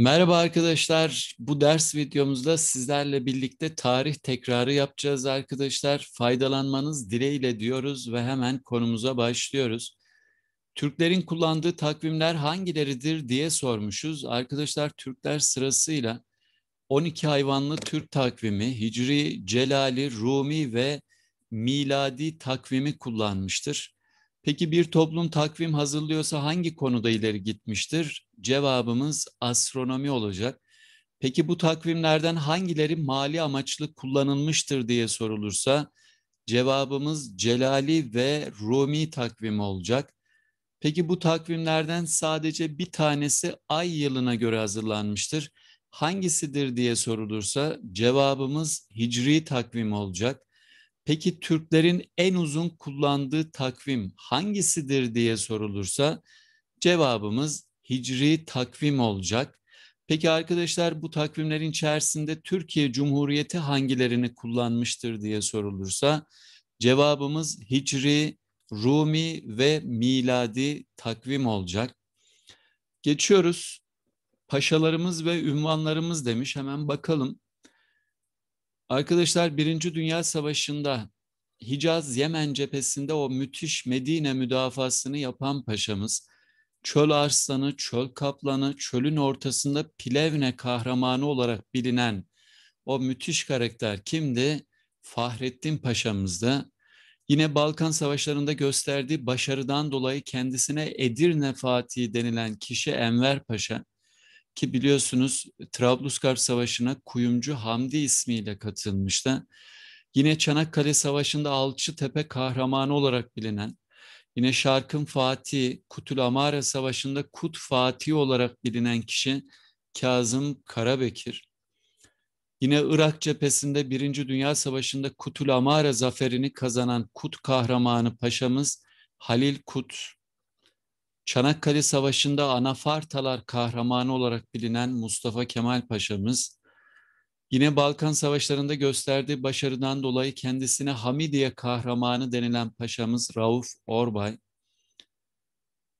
Merhaba arkadaşlar. Bu ders videomuzda sizlerle birlikte tarih tekrarı yapacağız arkadaşlar. Faydalanmanız dileğiyle diyoruz ve hemen konumuza başlıyoruz. Türklerin kullandığı takvimler hangileridir diye sormuşuz. Arkadaşlar Türkler sırasıyla 12 hayvanlı Türk takvimi, Hicri, Celali, Rumi ve Miladi takvimi kullanmıştır. Peki bir toplum takvim hazırlıyorsa hangi konuda ileri gitmiştir? Cevabımız astronomi olacak. Peki bu takvimlerden hangileri mali amaçlı kullanılmıştır diye sorulursa cevabımız Celali ve Rumi takvimi olacak. Peki bu takvimlerden sadece bir tanesi ay yılına göre hazırlanmıştır. Hangisidir diye sorulursa cevabımız Hicri takvim olacak. Peki Türklerin en uzun kullandığı takvim hangisidir diye sorulursa cevabımız Hicri takvim olacak. Peki arkadaşlar bu takvimlerin içerisinde Türkiye Cumhuriyeti hangilerini kullanmıştır diye sorulursa cevabımız Hicri, Rumi ve Miladi takvim olacak. Geçiyoruz. Paşalarımız ve ünvanlarımız demiş. Hemen bakalım. Arkadaşlar Birinci Dünya Savaşı'nda Hicaz Yemen cephesinde o müthiş Medine müdafasını yapan paşamız çöl arslanı, çöl kaplanı, çölün ortasında Plevne kahramanı olarak bilinen o müthiş karakter kimdi? Fahrettin Paşa'mızda yine Balkan Savaşları'nda gösterdiği başarıdan dolayı kendisine Edirne Fatih denilen kişi Enver Paşa ki biliyorsunuz Trablusgarp Savaşı'na Kuyumcu Hamdi ismiyle katılmıştı. Yine Çanakkale Savaşı'nda Alçı Tepe kahramanı olarak bilinen Yine Şarkın Fatih, Kutul Amara Savaşı'nda Kut Fatih olarak bilinen kişi Kazım Karabekir. Yine Irak cephesinde Birinci Dünya Savaşı'nda Kutul Amara zaferini kazanan Kut kahramanı paşamız Halil Kut. Çanakkale Savaşı'nda Anafartalar kahramanı olarak bilinen Mustafa Kemal Paşa'mız, Yine Balkan Savaşları'nda gösterdiği başarıdan dolayı kendisine Hamidiye kahramanı denilen paşamız Rauf Orbay,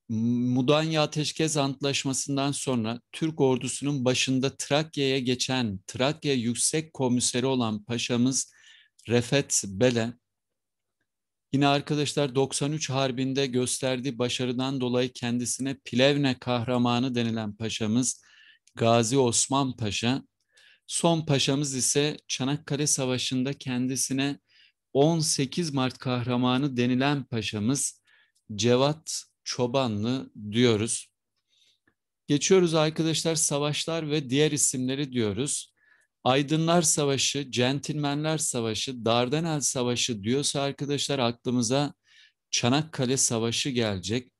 Mudanya Ateşkes Antlaşması'ndan sonra Türk ordusunun başında Trakya'ya geçen Trakya Yüksek Komiseri olan paşamız Refet Bele, yine arkadaşlar 93 Harbi'nde gösterdiği başarıdan dolayı kendisine Plevne kahramanı denilen paşamız Gazi Osman Paşa, Son paşamız ise Çanakkale Savaşı'nda kendisine 18 Mart kahramanı denilen paşamız Cevat Çobanlı diyoruz. Geçiyoruz arkadaşlar savaşlar ve diğer isimleri diyoruz. Aydınlar Savaşı, Centilmenler Savaşı, Dardanel Savaşı diyorsa arkadaşlar aklımıza Çanakkale Savaşı gelecek.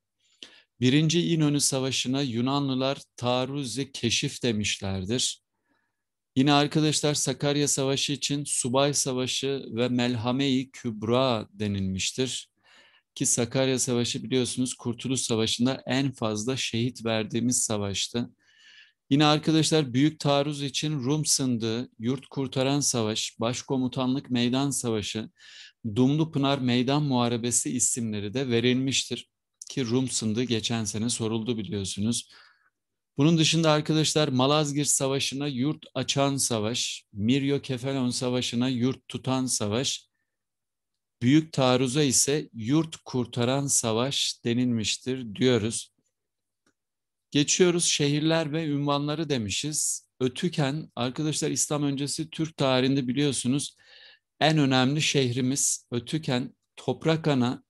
Birinci İnönü Savaşı'na Yunanlılar taarruzi keşif demişlerdir. Yine arkadaşlar Sakarya Savaşı için Subay Savaşı ve Melhame-i Kübra denilmiştir. Ki Sakarya Savaşı biliyorsunuz Kurtuluş Savaşı'nda en fazla şehit verdiğimiz savaştı. Yine arkadaşlar Büyük Taarruz için Rum Sındığı, Yurt Kurtaran Savaş, Başkomutanlık Meydan Savaşı, Dumlu Pınar Meydan Muharebesi isimleri de verilmiştir. Ki Rum Sındığı geçen sene soruldu biliyorsunuz. Bunun dışında arkadaşlar Malazgirt Savaşı'na yurt açan savaş, Miryo Kefalon Savaşı'na yurt tutan savaş, büyük taarruza ise yurt kurtaran savaş denilmiştir diyoruz. Geçiyoruz şehirler ve ünvanları demişiz. Ötüken arkadaşlar İslam öncesi Türk tarihinde biliyorsunuz en önemli şehrimiz Ötüken Toprak Ana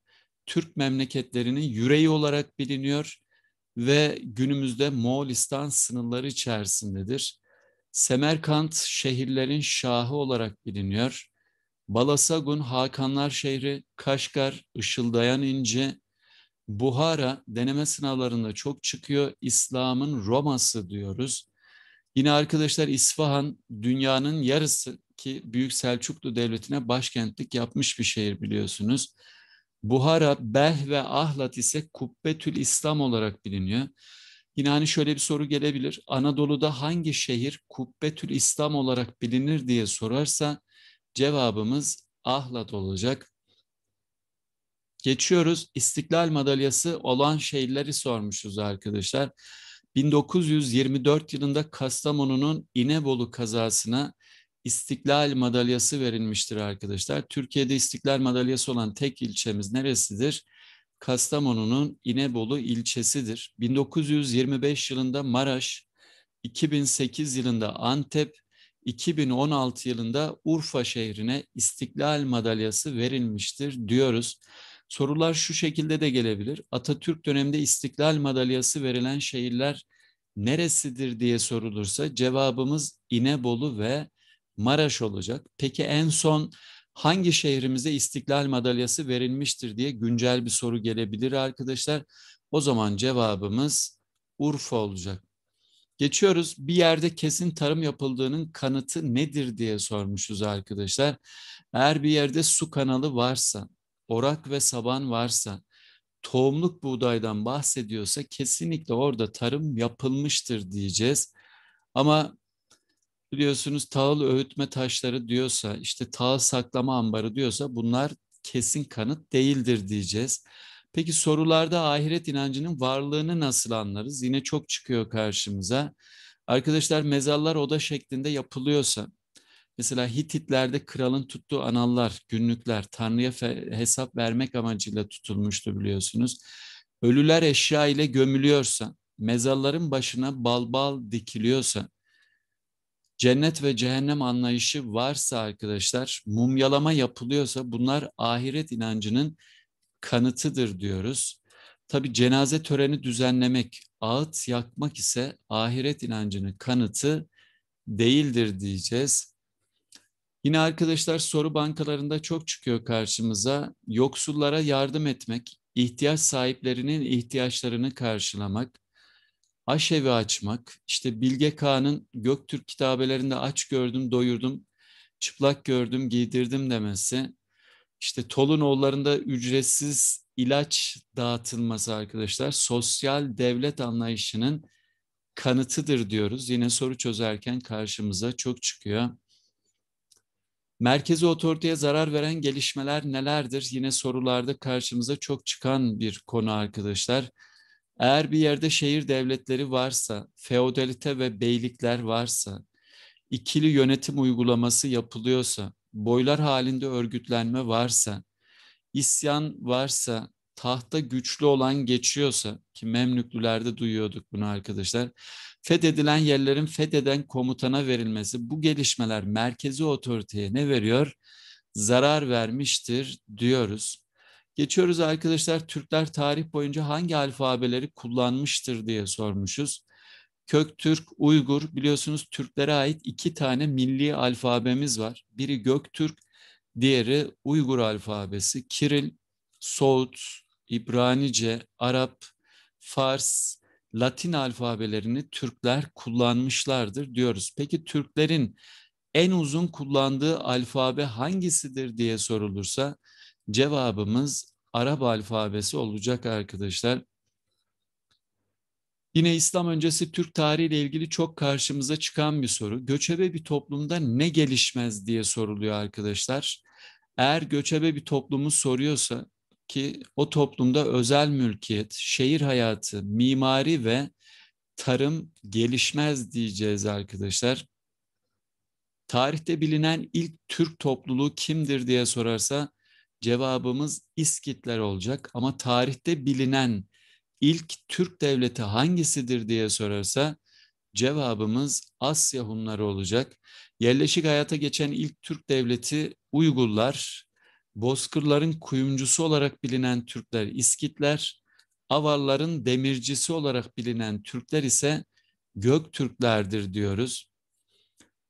Türk memleketlerinin yüreği olarak biliniyor ve günümüzde Moğolistan sınırları içerisindedir. Semerkant şehirlerin şahı olarak biliniyor. Balasagun Hakanlar şehri, Kaşgar, Işıldayan İnce, Buhara deneme sınavlarında çok çıkıyor. İslam'ın Roma'sı diyoruz. Yine arkadaşlar İsfahan dünyanın yarısı ki Büyük Selçuklu Devleti'ne başkentlik yapmış bir şehir biliyorsunuz. Buhara, Beh ve Ahlat ise Kubbetül İslam olarak biliniyor. Yine hani şöyle bir soru gelebilir. Anadolu'da hangi şehir Kubbetül İslam olarak bilinir diye sorarsa cevabımız Ahlat olacak. Geçiyoruz. İstiklal madalyası olan şehirleri sormuşuz arkadaşlar. 1924 yılında Kastamonu'nun İnebolu kazasına İstiklal Madalyası verilmiştir arkadaşlar. Türkiye'de İstiklal Madalyası olan tek ilçemiz neresidir? Kastamonu'nun İnebolu ilçesidir. 1925 yılında Maraş, 2008 yılında Antep, 2016 yılında Urfa şehrine İstiklal Madalyası verilmiştir diyoruz. Sorular şu şekilde de gelebilir. Atatürk döneminde İstiklal Madalyası verilen şehirler neresidir diye sorulursa cevabımız İnebolu ve Maraş olacak. Peki en son hangi şehrimize istiklal madalyası verilmiştir diye güncel bir soru gelebilir arkadaşlar. O zaman cevabımız Urfa olacak. Geçiyoruz. Bir yerde kesin tarım yapıldığının kanıtı nedir diye sormuşuz arkadaşlar. Eğer bir yerde su kanalı varsa, orak ve saban varsa, tohumluk buğdaydan bahsediyorsa kesinlikle orada tarım yapılmıştır diyeceğiz. Ama biliyorsunuz tağıl öğütme taşları diyorsa, işte tağıl saklama ambarı diyorsa bunlar kesin kanıt değildir diyeceğiz. Peki sorularda ahiret inancının varlığını nasıl anlarız? Yine çok çıkıyor karşımıza. Arkadaşlar mezarlar oda şeklinde yapılıyorsa, mesela Hititlerde kralın tuttuğu anallar, günlükler Tanrı'ya hesap vermek amacıyla tutulmuştu biliyorsunuz. Ölüler eşya ile gömülüyorsa, mezarların başına balbal bal dikiliyorsa, cennet ve cehennem anlayışı varsa arkadaşlar, mumyalama yapılıyorsa bunlar ahiret inancının kanıtıdır diyoruz. Tabi cenaze töreni düzenlemek, ağıt yakmak ise ahiret inancının kanıtı değildir diyeceğiz. Yine arkadaşlar soru bankalarında çok çıkıyor karşımıza. Yoksullara yardım etmek, ihtiyaç sahiplerinin ihtiyaçlarını karşılamak, aşevi açmak, işte Bilge Kağan'ın Göktürk kitabelerinde aç gördüm, doyurdum, çıplak gördüm, giydirdim demesi, işte Tolunoğulları'nda ücretsiz ilaç dağıtılması arkadaşlar sosyal devlet anlayışının kanıtıdır diyoruz. Yine soru çözerken karşımıza çok çıkıyor. Merkezi otoriteye zarar veren gelişmeler nelerdir? Yine sorularda karşımıza çok çıkan bir konu arkadaşlar. Eğer bir yerde şehir devletleri varsa, feodalite ve beylikler varsa, ikili yönetim uygulaması yapılıyorsa, boylar halinde örgütlenme varsa, isyan varsa, tahta güçlü olan geçiyorsa ki Memlüklülerde duyuyorduk bunu arkadaşlar. Fethedilen yerlerin fetheden komutana verilmesi bu gelişmeler merkezi otoriteye ne veriyor? Zarar vermiştir diyoruz. Geçiyoruz arkadaşlar Türkler tarih boyunca hangi alfabeleri kullanmıştır diye sormuşuz. Köktürk, Uygur biliyorsunuz Türklere ait iki tane milli alfabemiz var. Biri Göktürk, diğeri Uygur alfabesi. Kiril, Soğut, İbranice, Arap, Fars, Latin alfabelerini Türkler kullanmışlardır diyoruz. Peki Türklerin en uzun kullandığı alfabe hangisidir diye sorulursa Cevabımız Arap alfabesi olacak arkadaşlar. Yine İslam öncesi Türk tarihi ile ilgili çok karşımıza çıkan bir soru. Göçebe bir toplumda ne gelişmez diye soruluyor arkadaşlar. Eğer göçebe bir toplumu soruyorsa ki o toplumda özel mülkiyet, şehir hayatı, mimari ve tarım gelişmez diyeceğiz arkadaşlar. Tarihte bilinen ilk Türk topluluğu kimdir diye sorarsa Cevabımız İskitler olacak ama tarihte bilinen ilk Türk devleti hangisidir diye sorarsa cevabımız Asya Hunları olacak. Yerleşik hayata geçen ilk Türk devleti Uygurlar, Bozkırların kuyumcusu olarak bilinen Türkler İskitler, Avarların demircisi olarak bilinen Türkler ise Göktürklerdir diyoruz.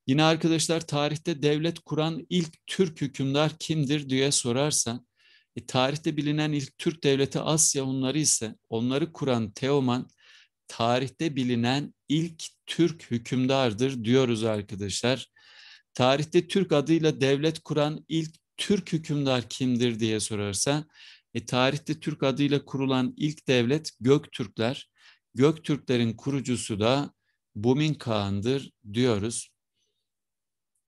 Yine arkadaşlar tarihte devlet kuran ilk Türk hükümdar kimdir diye sorarsan, e, tarihte bilinen ilk Türk devleti Asya Hunları ise onları kuran Teoman tarihte bilinen ilk Türk hükümdardır diyoruz arkadaşlar. Tarihte Türk adıyla devlet kuran ilk Türk hükümdar kimdir diye sorarsa, e, tarihte Türk adıyla kurulan ilk devlet Göktürkler. Göktürklerin kurucusu da Bumin Kağan'dır diyoruz.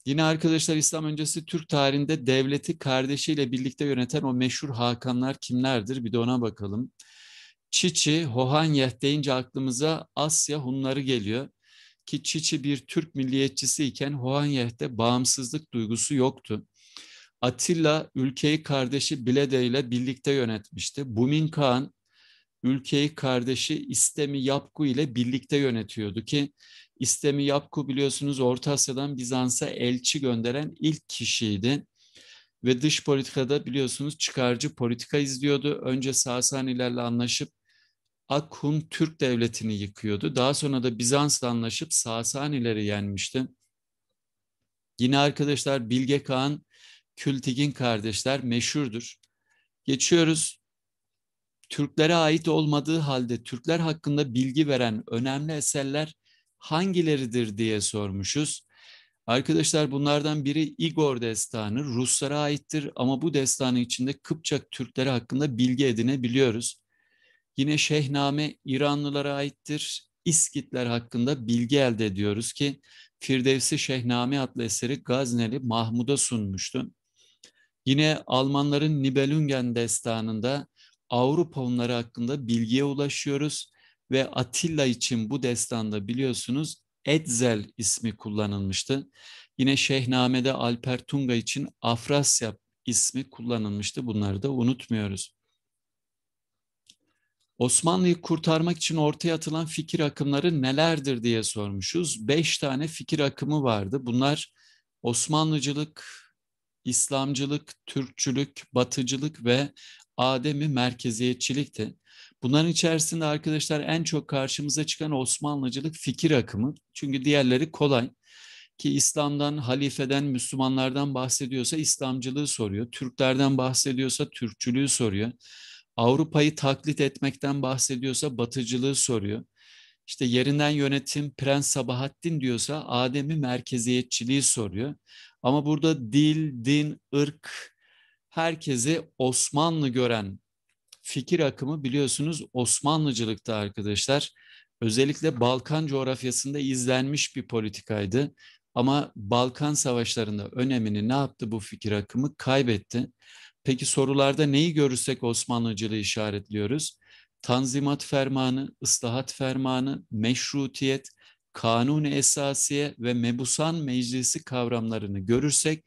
Yine arkadaşlar İslam öncesi Türk tarihinde devleti kardeşiyle birlikte yöneten o meşhur Hakanlar kimlerdir? Bir de ona bakalım. Çiçi, Hohanyeh deyince aklımıza Asya Hunları geliyor. Ki Çiçi bir Türk milliyetçisi iken Hohanyeh'te bağımsızlık duygusu yoktu. Atilla ülkeyi kardeşi Bilede ile birlikte yönetmişti. Bumin Kağan ülkeyi kardeşi İstemi Yapku ile birlikte yönetiyordu ki İstemi Yapku biliyorsunuz Orta Asya'dan Bizans'a elçi gönderen ilk kişiydi. Ve dış politikada biliyorsunuz çıkarcı politika izliyordu. Önce Sasanilerle anlaşıp Akhum Türk Devleti'ni yıkıyordu. Daha sonra da Bizans'la anlaşıp Sasanileri yenmişti. Yine arkadaşlar Bilge Kağan, Kültigin kardeşler meşhurdur. Geçiyoruz Türklere ait olmadığı halde Türkler hakkında bilgi veren önemli eserler hangileridir diye sormuşuz. Arkadaşlar bunlardan biri Igor destanı Ruslara aittir ama bu destanın içinde Kıpçak Türkleri hakkında bilgi edinebiliyoruz. Yine Şehname İranlılara aittir. İskitler hakkında bilgi elde ediyoruz ki Firdevsi Şehname adlı eseri Gazneli Mahmud'a sunmuştu. Yine Almanların Nibelungen destanında Avrupa onları hakkında bilgiye ulaşıyoruz ve Atilla için bu destanda biliyorsunuz Edzel ismi kullanılmıştı. Yine Şehname'de Alper Tunga için Afrasya ismi kullanılmıştı. Bunları da unutmuyoruz. Osmanlı'yı kurtarmak için ortaya atılan fikir akımları nelerdir diye sormuşuz. Beş tane fikir akımı vardı. Bunlar Osmanlıcılık, İslamcılık, Türkçülük, Batıcılık ve Adem'i merkeziyetçilikti. Bunların içerisinde arkadaşlar en çok karşımıza çıkan Osmanlıcılık fikir akımı. Çünkü diğerleri kolay ki İslam'dan, halifeden, Müslümanlardan bahsediyorsa İslamcılığı soruyor. Türklerden bahsediyorsa Türkçülüğü soruyor. Avrupa'yı taklit etmekten bahsediyorsa batıcılığı soruyor. İşte yerinden yönetim Prens Sabahattin diyorsa Adem'i merkeziyetçiliği soruyor. Ama burada dil, din, ırk, herkesi Osmanlı gören fikir akımı biliyorsunuz Osmanlıcılıkta arkadaşlar. Özellikle Balkan coğrafyasında izlenmiş bir politikaydı. Ama Balkan savaşlarında önemini ne yaptı bu fikir akımı? Kaybetti. Peki sorularda neyi görürsek Osmanlıcılığı işaretliyoruz? Tanzimat Fermanı, Islahat Fermanı, Meşrutiyet, kanun Esasiye ve Mebusan Meclisi kavramlarını görürsek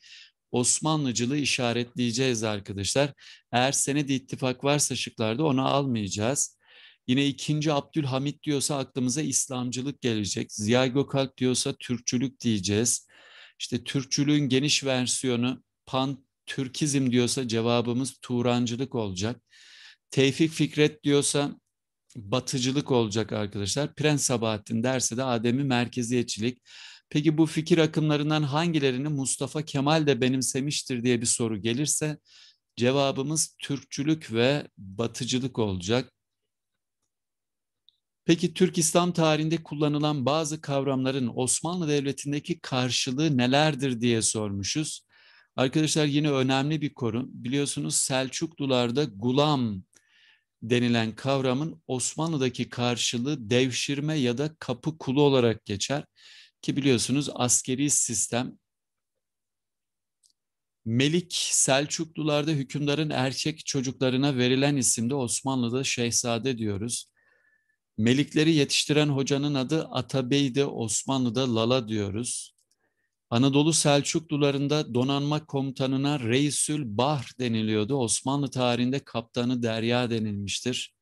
Osmanlıcılığı işaretleyeceğiz arkadaşlar. Eğer senede ittifak varsa şıklarda onu almayacağız. Yine ikinci Abdülhamit diyorsa aklımıza İslamcılık gelecek. Ziya Gökalp diyorsa Türkçülük diyeceğiz. İşte Türkçülüğün geniş versiyonu pan Türkizm diyorsa cevabımız Turancılık olacak. Tevfik Fikret diyorsa batıcılık olacak arkadaşlar. Prens Sabahattin derse de Adem'i merkeziyetçilik. Peki bu fikir akımlarından hangilerini Mustafa Kemal de benimsemiştir diye bir soru gelirse cevabımız Türkçülük ve batıcılık olacak. Peki Türk İslam tarihinde kullanılan bazı kavramların Osmanlı Devleti'ndeki karşılığı nelerdir diye sormuşuz. Arkadaşlar yine önemli bir konu. Biliyorsunuz Selçuklularda gulam denilen kavramın Osmanlı'daki karşılığı devşirme ya da kapı kulu olarak geçer. Ki biliyorsunuz askeri sistem Melik Selçuklularda hükümdarın erkek çocuklarına verilen isimde Osmanlı'da şehzade diyoruz. Melikleri yetiştiren hocanın adı Atabey'de Osmanlı'da Lala diyoruz. Anadolu Selçuklularında donanma komutanına Reisül Bahr deniliyordu. Osmanlı tarihinde kaptanı derya denilmiştir.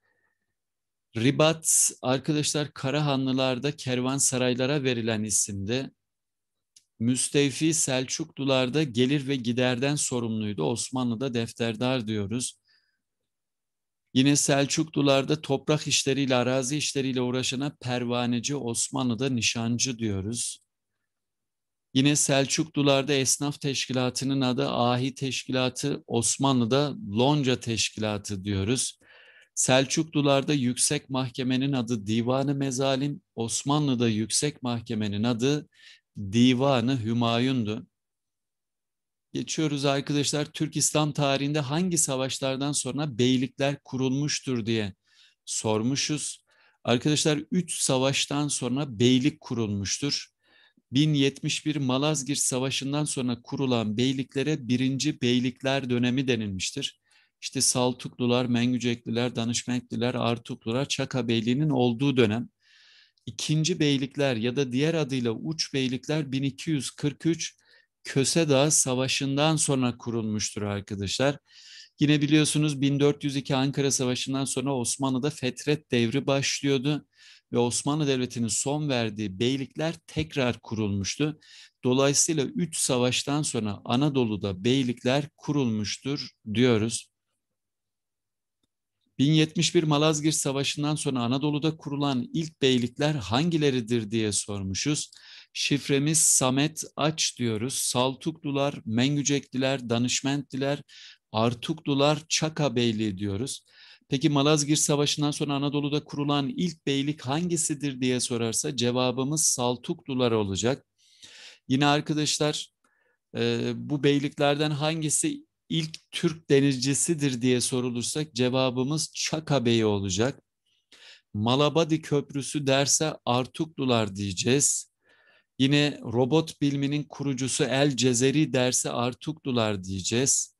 Ribat arkadaşlar Karahanlılarda kervansaraylara verilen isimdi. Müstevfi Selçuklularda gelir ve giderden sorumluydu. Osmanlı'da defterdar diyoruz. Yine Selçuklularda toprak işleriyle, arazi işleriyle uğraşana pervaneci, Osmanlı'da nişancı diyoruz. Yine Selçuklularda esnaf teşkilatının adı Ahi Teşkilatı, Osmanlı'da Lonca Teşkilatı diyoruz. Selçuklularda yüksek mahkemenin adı Divanı Mezalim, Osmanlı'da yüksek mahkemenin adı Divanı Hümayun'du. Geçiyoruz arkadaşlar Türk İslam tarihinde hangi savaşlardan sonra beylikler kurulmuştur diye sormuşuz. Arkadaşlar 3 savaştan sonra beylik kurulmuştur. 1071 Malazgirt Savaşı'ndan sonra kurulan beyliklere birinci Beylikler dönemi denilmiştir işte Saltuklular, Mengücekliler, Danışmekliler, Artuklular, Çaka Beyliği'nin olduğu dönem ikinci beylikler ya da diğer adıyla uç beylikler 1243 Köse Dağı Savaşı'ndan sonra kurulmuştur arkadaşlar. Yine biliyorsunuz 1402 Ankara Savaşı'ndan sonra Osmanlı'da fetret devri başlıyordu ve Osmanlı Devleti'nin son verdiği beylikler tekrar kurulmuştu. Dolayısıyla 3 savaştan sonra Anadolu'da beylikler kurulmuştur diyoruz. 1071 Malazgirt Savaşı'ndan sonra Anadolu'da kurulan ilk beylikler hangileridir diye sormuşuz. Şifremiz Samet Aç diyoruz. Saltuklular, Mengücekliler, Danışmentliler, Artuklular, Çaka Beyliği diyoruz. Peki Malazgirt Savaşı'ndan sonra Anadolu'da kurulan ilk beylik hangisidir diye sorarsa cevabımız Saltuklular olacak. Yine arkadaşlar bu beyliklerden hangisi ilk Türk denizcisidir diye sorulursak cevabımız Çaka Bey olacak. Malabadi Köprüsü derse Artuklular diyeceğiz. Yine robot biliminin kurucusu El Cezeri derse Artuklular diyeceğiz.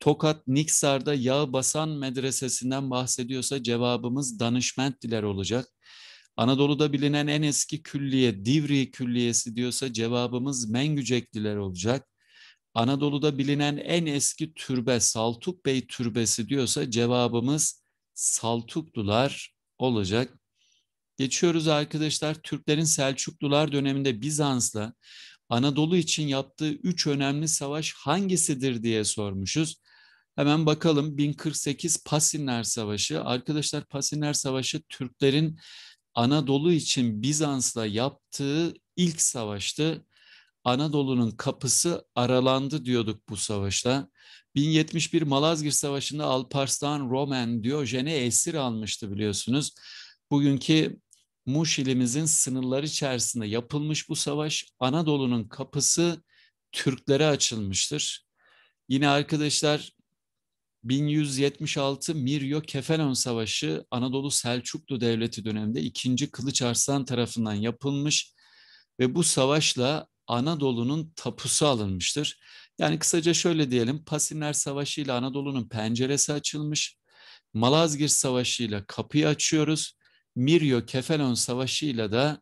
Tokat Niksar'da Yağ Basan Medresesi'nden bahsediyorsa cevabımız Danışmentliler olacak. Anadolu'da bilinen en eski külliye Divri Külliyesi diyorsa cevabımız Mengücekliler olacak. Anadolu'da bilinen en eski türbe Saltuk Bey Türbesi diyorsa cevabımız Saltuklular olacak. Geçiyoruz arkadaşlar Türklerin Selçuklular döneminde Bizans'la Anadolu için yaptığı üç önemli savaş hangisidir diye sormuşuz. Hemen bakalım 1048 Pasinler Savaşı. Arkadaşlar Pasinler Savaşı Türklerin Anadolu için Bizans'la yaptığı ilk savaştı. Anadolu'nun kapısı aralandı diyorduk bu savaşta. 1071 Malazgirt Savaşı'nda Alparslan Roman Diyojen'i esir almıştı biliyorsunuz. Bugünkü Muş ilimizin sınırları içerisinde yapılmış bu savaş Anadolu'nun kapısı Türklere açılmıştır. Yine arkadaşlar 1176 Miryo Kefelon Savaşı Anadolu Selçuklu Devleti döneminde 2. Kılıç Arslan tarafından yapılmış ve bu savaşla Anadolu'nun tapusu alınmıştır. Yani kısaca şöyle diyelim, Pasinler Savaşı ile Anadolu'nun penceresi açılmış, Malazgirt Savaşı ile kapıyı açıyoruz, Miryo Kefelon Savaşı ile de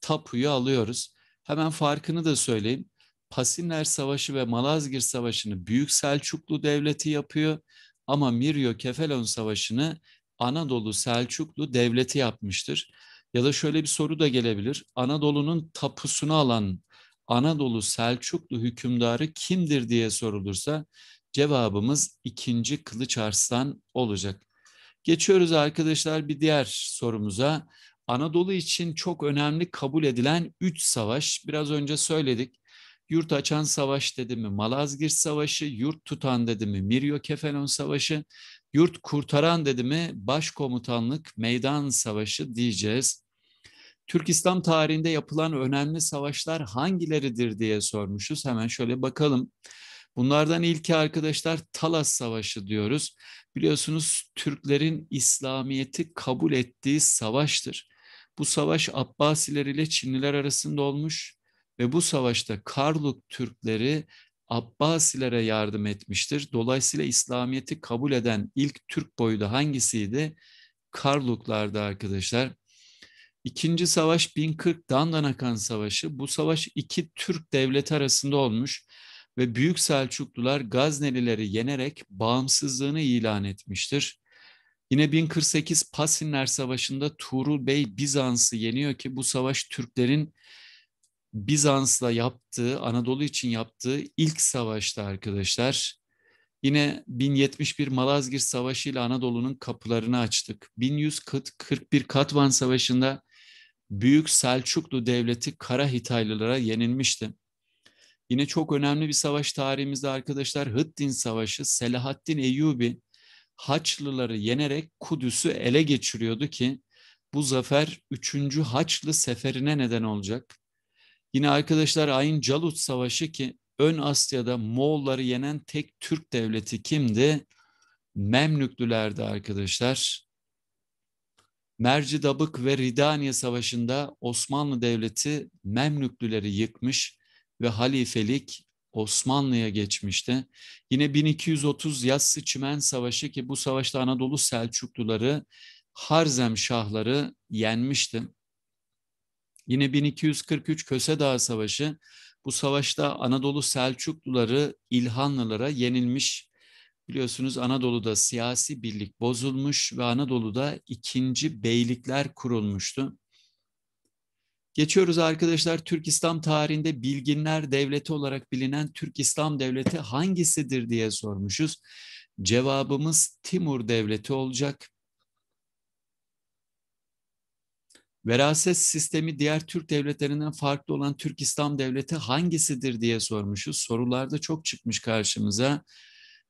tapuyu alıyoruz. Hemen farkını da söyleyeyim. Pasinler Savaşı ve Malazgirt Savaşı'nı Büyük Selçuklu Devleti yapıyor ama Miryo Kefelon Savaşı'nı Anadolu Selçuklu Devleti yapmıştır. Ya da şöyle bir soru da gelebilir. Anadolu'nun tapusunu alan Anadolu Selçuklu hükümdarı kimdir diye sorulursa cevabımız 2. Kılıç Arslan olacak. Geçiyoruz arkadaşlar bir diğer sorumuza. Anadolu için çok önemli kabul edilen 3 savaş. Biraz önce söyledik. Yurt açan savaş dedi mi Malazgirt Savaşı, yurt tutan dedi mi Miryo Kefelon Savaşı, yurt kurtaran dedi mi Başkomutanlık Meydan Savaşı diyeceğiz. Türk İslam tarihinde yapılan önemli savaşlar hangileridir diye sormuşuz. Hemen şöyle bakalım. Bunlardan ilki arkadaşlar Talas Savaşı diyoruz. Biliyorsunuz Türklerin İslamiyet'i kabul ettiği savaştır. Bu savaş Abbasiler ile Çinliler arasında olmuş ve bu savaşta Karluk Türkleri Abbasilere yardım etmiştir. Dolayısıyla İslamiyet'i kabul eden ilk Türk boyu da hangisiydi? Karluklardı arkadaşlar. İkinci savaş 1040 Dandanakan Savaşı. Bu savaş iki Türk devleti arasında olmuş ve Büyük Selçuklular Gaznelileri yenerek bağımsızlığını ilan etmiştir. Yine 1048 Pasinler Savaşı'nda Tuğrul Bey Bizans'ı yeniyor ki bu savaş Türklerin Bizans'la yaptığı, Anadolu için yaptığı ilk savaşta arkadaşlar. Yine 1071 Malazgirt Savaşı ile Anadolu'nun kapılarını açtık. 1141 Katvan Savaşı'nda Büyük Selçuklu Devleti Kara Hitaylılara yenilmişti. Yine çok önemli bir savaş tarihimizde arkadaşlar Hıddin Savaşı Selahaddin Eyyubi Haçlıları yenerek Kudüs'ü ele geçiriyordu ki bu zafer 3. Haçlı Seferi'ne neden olacak. Yine arkadaşlar Ayn Calut Savaşı ki Ön Asya'da Moğolları yenen tek Türk devleti kimdi? Memlüklülerdi arkadaşlar. Mercidabık ve Ridaniye Savaşı'nda Osmanlı Devleti Memlüklüleri yıkmış ve halifelik Osmanlı'ya geçmişti. Yine 1230 Yassı Çimen Savaşı ki bu savaşta Anadolu Selçukluları Harzem Şahları yenmişti. Yine 1243 Köse Dağı Savaşı bu savaşta Anadolu Selçukluları İlhanlılara yenilmiş Biliyorsunuz Anadolu'da siyasi birlik bozulmuş ve Anadolu'da ikinci beylikler kurulmuştu. Geçiyoruz arkadaşlar Türk İslam tarihinde bilginler devleti olarak bilinen Türk İslam devleti hangisidir diye sormuşuz. Cevabımız Timur devleti olacak. Veraset sistemi diğer Türk devletlerinden farklı olan Türk İslam devleti hangisidir diye sormuşuz. Sorularda çok çıkmış karşımıza.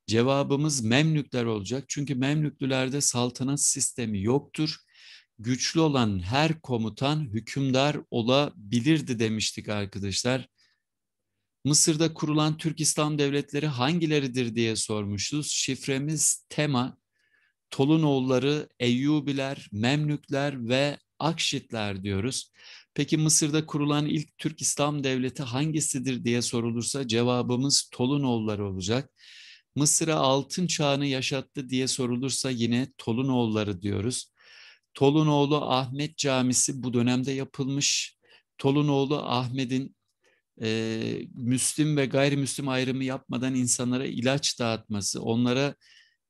Cevabımız Memlükler olacak. Çünkü Memlüklülerde saltanat sistemi yoktur. Güçlü olan her komutan hükümdar olabilirdi demiştik arkadaşlar. Mısır'da kurulan Türk İslam devletleri hangileridir diye sormuştuz. Şifremiz tema, Tolunoğulları, Eyyubiler, Memlükler ve Akşitler diyoruz. Peki Mısır'da kurulan ilk Türk İslam devleti hangisidir diye sorulursa cevabımız Tolunoğulları olacak. Mısır'a altın çağını yaşattı diye sorulursa yine Tolunoğulları diyoruz. Tolunoğlu Ahmet Camisi bu dönemde yapılmış. Tolunoğlu Ahmet'in e, Müslüm ve gayrimüslim ayrımı yapmadan insanlara ilaç dağıtması, onlara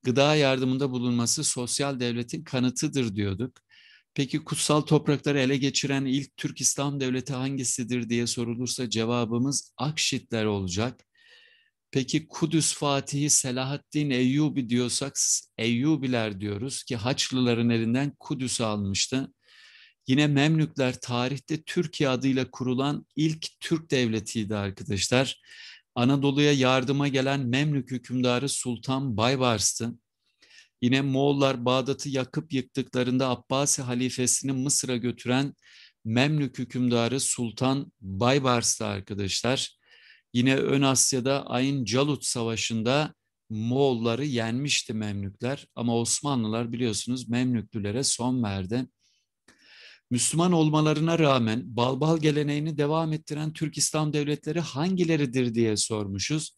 gıda yardımında bulunması sosyal devletin kanıtıdır diyorduk. Peki kutsal toprakları ele geçiren ilk Türk İslam devleti hangisidir diye sorulursa cevabımız Akşitler olacak. Peki Kudüs Fatihi Selahaddin Eyyubi diyorsak Eyyubiler diyoruz ki Haçlıların elinden Kudüs'ü almıştı. Yine Memlükler tarihte Türkiye adıyla kurulan ilk Türk devletiydi arkadaşlar. Anadolu'ya yardıma gelen Memlük hükümdarı Sultan Baybars'tı. Yine Moğollar Bağdat'ı yakıp yıktıklarında Abbasi halifesini Mısır'a götüren Memlük hükümdarı Sultan Baybars'tı arkadaşlar. Yine Ön Asya'da Ayn Calut Savaşı'nda Moğolları yenmişti Memlükler ama Osmanlılar biliyorsunuz Memlüklülere son verdi. Müslüman olmalarına rağmen balbal geleneğini devam ettiren Türk İslam devletleri hangileridir diye sormuşuz.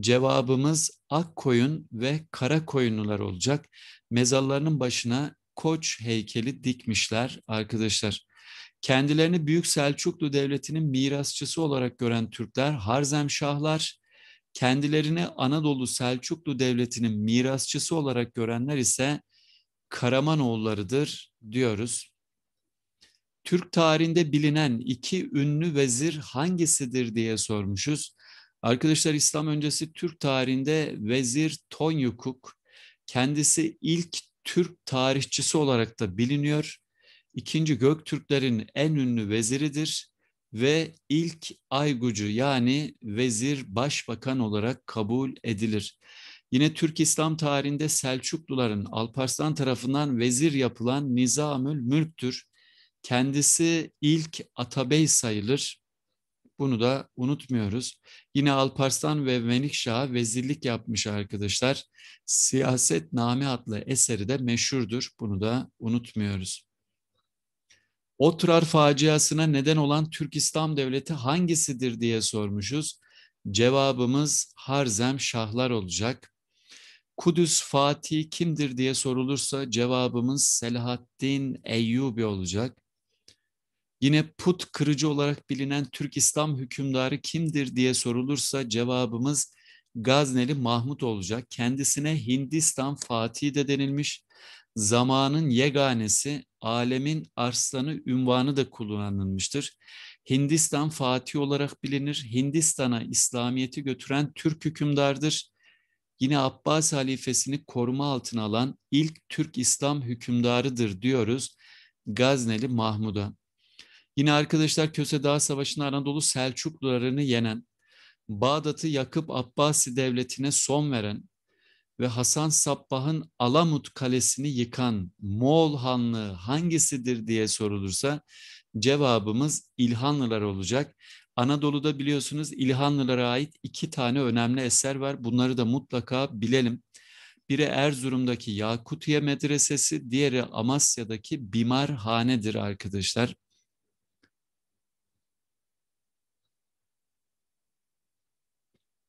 Cevabımız Akkoyun ve Karakoyunlular olacak. Mezarlarının başına koç heykeli dikmişler arkadaşlar. Kendilerini Büyük Selçuklu Devleti'nin mirasçısı olarak gören Türkler Harzemşahlar, kendilerini Anadolu Selçuklu Devleti'nin mirasçısı olarak görenler ise Karamanoğullarıdır diyoruz. Türk tarihinde bilinen iki ünlü vezir hangisidir diye sormuşuz. Arkadaşlar İslam öncesi Türk tarihinde Vezir Tonyukuk kendisi ilk Türk tarihçisi olarak da biliniyor. İkinci Göktürklerin en ünlü veziridir ve ilk aygucu yani vezir başbakan olarak kabul edilir. Yine Türk İslam tarihinde Selçukluların Alparslan tarafından vezir yapılan Nizamül Mülk'tür. Kendisi ilk atabey sayılır. Bunu da unutmuyoruz. Yine Alparslan ve Melikşah vezirlik yapmış arkadaşlar. Siyaset Nami adlı eseri de meşhurdur. Bunu da unutmuyoruz. Otrar faciasına neden olan Türk İslam Devleti hangisidir diye sormuşuz. Cevabımız Harzem Şahlar olacak. Kudüs Fatih kimdir diye sorulursa cevabımız Selahaddin Eyyubi olacak. Yine put kırıcı olarak bilinen Türk İslam hükümdarı kimdir diye sorulursa cevabımız Gazneli Mahmut olacak. Kendisine Hindistan Fatih de denilmiş zamanın yeganesi, alemin arslanı ünvanı da kullanılmıştır. Hindistan Fatih olarak bilinir. Hindistan'a İslamiyet'i götüren Türk hükümdardır. Yine Abbas halifesini koruma altına alan ilk Türk İslam hükümdarıdır diyoruz Gazneli Mahmud'a. Yine arkadaşlar Köse Dağı Savaşı'nda Anadolu Selçuklularını yenen, Bağdat'ı yakıp Abbasi Devleti'ne son veren, ve Hasan Sabbah'ın Alamut Kalesi'ni yıkan Moğol Hanlığı hangisidir diye sorulursa cevabımız İlhanlılar olacak. Anadolu'da biliyorsunuz İlhanlılara ait iki tane önemli eser var. Bunları da mutlaka bilelim. Biri Erzurum'daki Yakutiye Medresesi, diğeri Amasya'daki Bimarhane'dir arkadaşlar.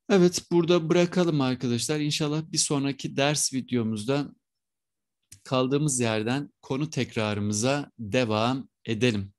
Evet burada bırakalım arkadaşlar. İnşallah bir sonraki ders videomuzda kaldığımız yerden konu tekrarımıza devam edelim.